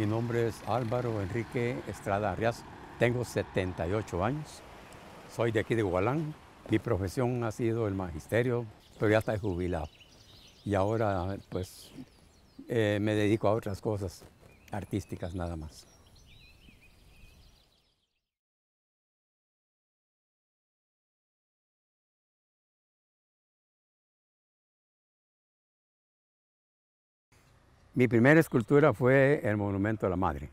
Mi nombre es Álvaro Enrique Estrada Arias. Tengo 78 años. Soy de aquí de Gualán. Mi profesión ha sido el magisterio, pero ya estoy jubilado. Y ahora pues eh, me dedico a otras cosas artísticas nada más. Mi primera escultura fue el Monumento a la Madre.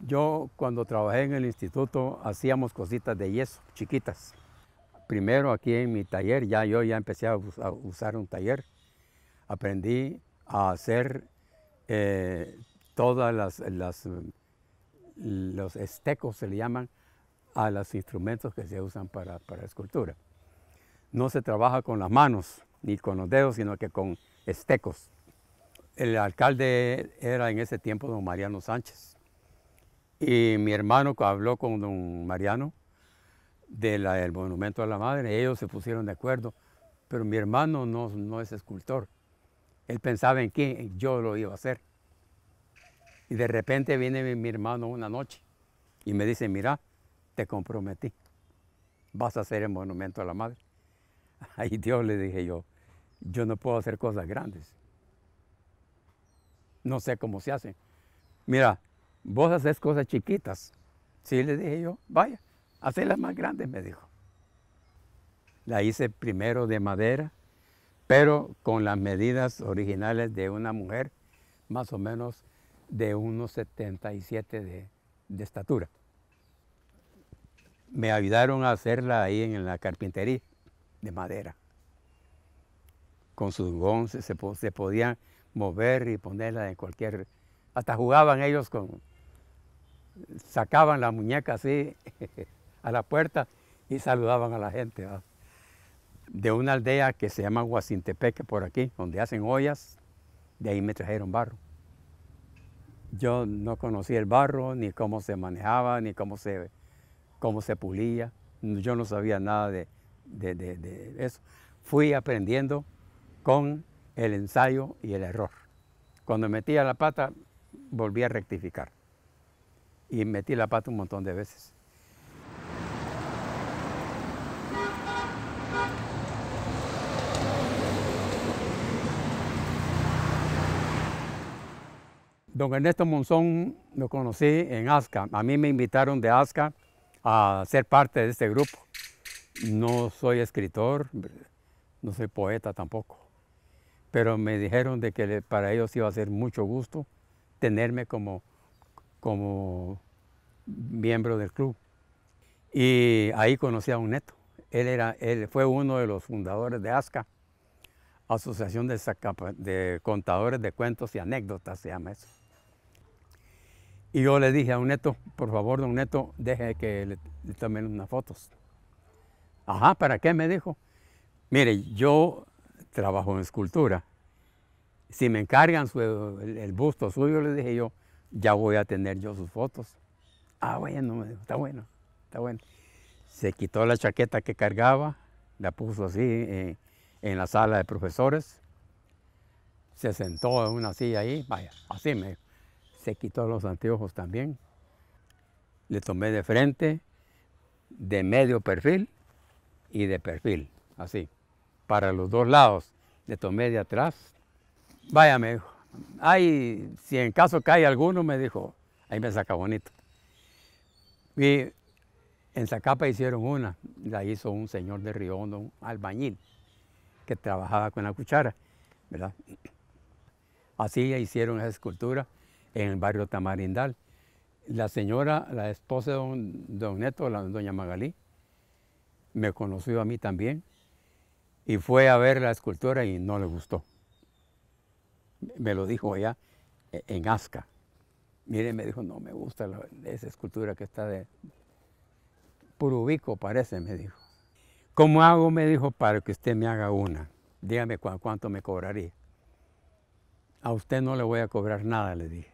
Yo cuando trabajé en el instituto hacíamos cositas de yeso, chiquitas. Primero aquí en mi taller, ya yo ya empecé a, usar un taller. Aprendí a hacer eh, todas las, los estecos se le llaman a los instrumentos que se usan para, para escultura. No se trabaja con las manos ni con los dedos, sino que con estecos el alcalde era en ese tiempo don Mariano Sánchez. Y mi hermano habló con don Mariano del monumento a la madre, ellos se pusieron de acuerdo, pero mi hermano no, es escultor. Él pensaba en que yo lo iba a hacer. Y de repente viene mi, hermano una noche y me dice, mira, te comprometí, vas a hacer el monumento a la madre. Ahí Dios le dije yo, yo no puedo hacer cosas grandes, no sé cómo se hace. Mira, vos haces cosas chiquitas. Sí, le dije yo, vaya, las más grandes, me dijo. La hice primero de madera, pero con las medidas originales de una mujer, más o menos de unos 77 de, estatura. Me ayudaron a hacerla ahí en la carpintería de madera. Con sus gonces se, se podían mover y ponerla en cualquier... Hasta jugaban ellos con... Sacaban la muñeca así a la puerta y saludaban a la gente. De una aldea que se llama Huacintepeque por aquí, donde hacen ollas, de ahí me trajeron barro. Yo no conocía el barro, ni cómo se manejaba, ni cómo se, cómo se pulía. Yo no sabía nada de eso. Fui aprendiendo con el ensayo y el error. Cuando metía la pata, volví a rectificar. Y metí la pata un montón de veces. Don Ernesto Monzón lo conocí en Asca. A mí me invitaron de Asca a ser parte de este grupo. No soy escritor, no soy poeta tampoco pero me dijeron de que para ellos iba a ser mucho gusto tenerme como, como miembro del club. Y ahí conocí a un neto. Él, era, él fue uno de los fundadores de ASCA, Asociación de, de Contadores de Cuentos y Anécdotas, se llama eso. Y yo le dije a un neto, por favor, don neto, deje que le, le tomen unas fotos. Ajá, ¿para qué? Me dijo. Mire, yo trabajo en escultura. Si me encargan el, busto suyo, le dije yo, ya voy a tener yo sus fotos. Ah, bueno, me dijo, está bueno, está bueno. Se quitó la chaqueta que cargaba, la puso así eh, en la sala de profesores. Se sentó en una silla ahí, vaya, así me dijo. Se quitó los anteojos también. Le tomé de frente, de medio perfil y de perfil, así para los dos lados. de tomé de atrás. Vaya, me dijo, hay, si en caso cae alguno, me dijo, ahí me saca bonito. Y en Zacapa hicieron una, la hizo un señor de Riondo, un albañil, que trabajaba con la cuchara, ¿verdad? Así hicieron esa escultura en el barrio Tamarindal. La señora, la esposa de don, don Neto, la doña Magalí, me conoció a mí también, y fue a ver la escultura y no le gustó. Me lo dijo allá e, en Asca. Mire, me dijo, no me gusta esa escultura que está de purubico, parece, me dijo. ¿Cómo hago? Me dijo, para que usted me haga una. Dígame cuánto me cobraría. A usted no le voy a cobrar nada, le dije.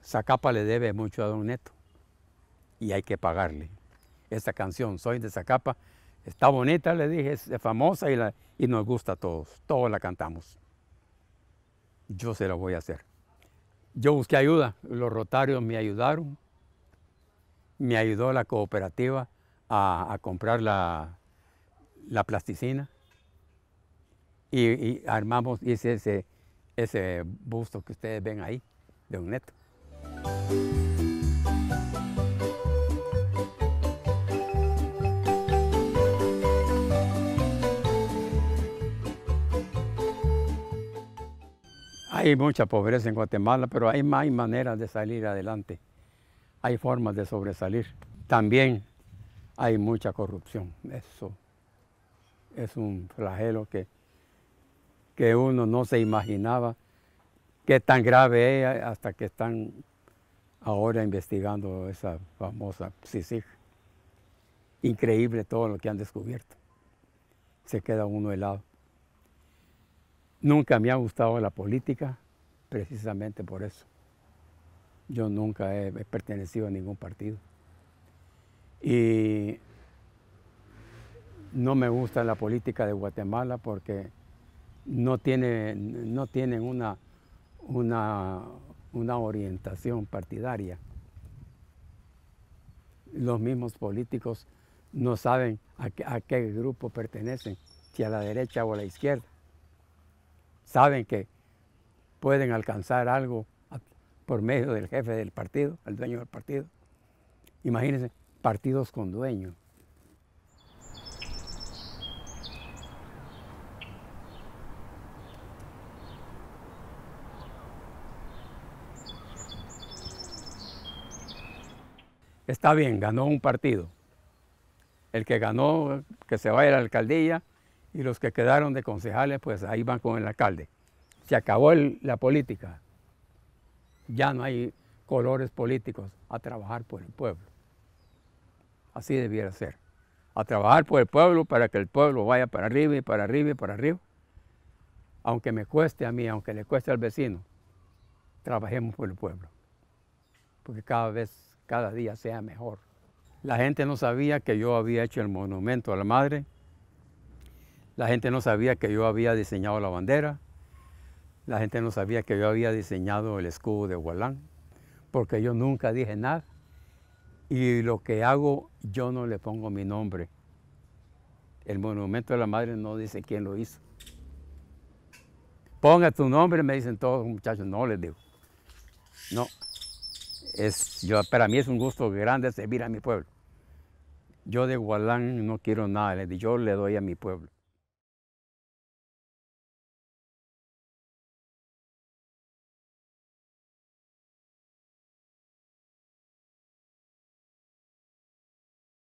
Zacapa le debe mucho a Don Neto y hay que pagarle. Esta canción, Soy de Zacapa, Está bonita, le dije, es famosa y, la, y nos gusta a todos. Todos la cantamos. Yo se la voy a hacer. Yo busqué ayuda. Los rotarios me ayudaron. Me ayudó la cooperativa a, comprar la, plasticina. Y, armamos ese, ese busto que ustedes ven ahí de un neto. Hay mucha pobreza en Guatemala, pero hay más maneras de salir adelante. Hay formas de sobresalir. También hay mucha corrupción. Eso es un flagelo que, que uno no se imaginaba qué tan grave es hasta que están ahora investigando esa famosa CICIG. Increíble todo lo que han descubierto. Se queda uno helado. Nunca me ha gustado la política, precisamente por eso. Yo nunca he, pertenecido a ningún partido. Y no me gusta la política de Guatemala porque no, tiene, no tienen una, una, una orientación partidaria. Los mismos políticos no saben a qué grupo pertenecen, si a la derecha o a la izquierda saben que pueden alcanzar algo por medio del jefe del partido, el dueño del partido. Imagínense, partidos con dueño. Está bien, ganó un partido. El que ganó, que se vaya a la alcaldía, y los que quedaron de concejales, pues ahí van con el alcalde. Se acabó la política. Ya no hay colores políticos a trabajar por el pueblo. Así debiera ser. A trabajar por el pueblo para que el pueblo vaya para arriba y para arriba y para arriba. Aunque me cueste a mí, aunque le cueste al vecino, trabajemos por el pueblo. Porque cada vez, cada día sea mejor. La gente no sabía que yo había hecho el monumento a la madre la gente no sabía que yo había diseñado la bandera, la gente no sabía que yo había diseñado el escudo de Gualán, porque yo nunca dije nada. Y lo que hago, yo no le pongo mi nombre. El monumento de la madre no dice quién lo hizo. Ponga tu nombre, me dicen todos los muchachos. No, les digo. No. Es, yo, para mí es un gusto grande servir a mi pueblo. Yo de Gualán no quiero nada, yo le doy a mi pueblo.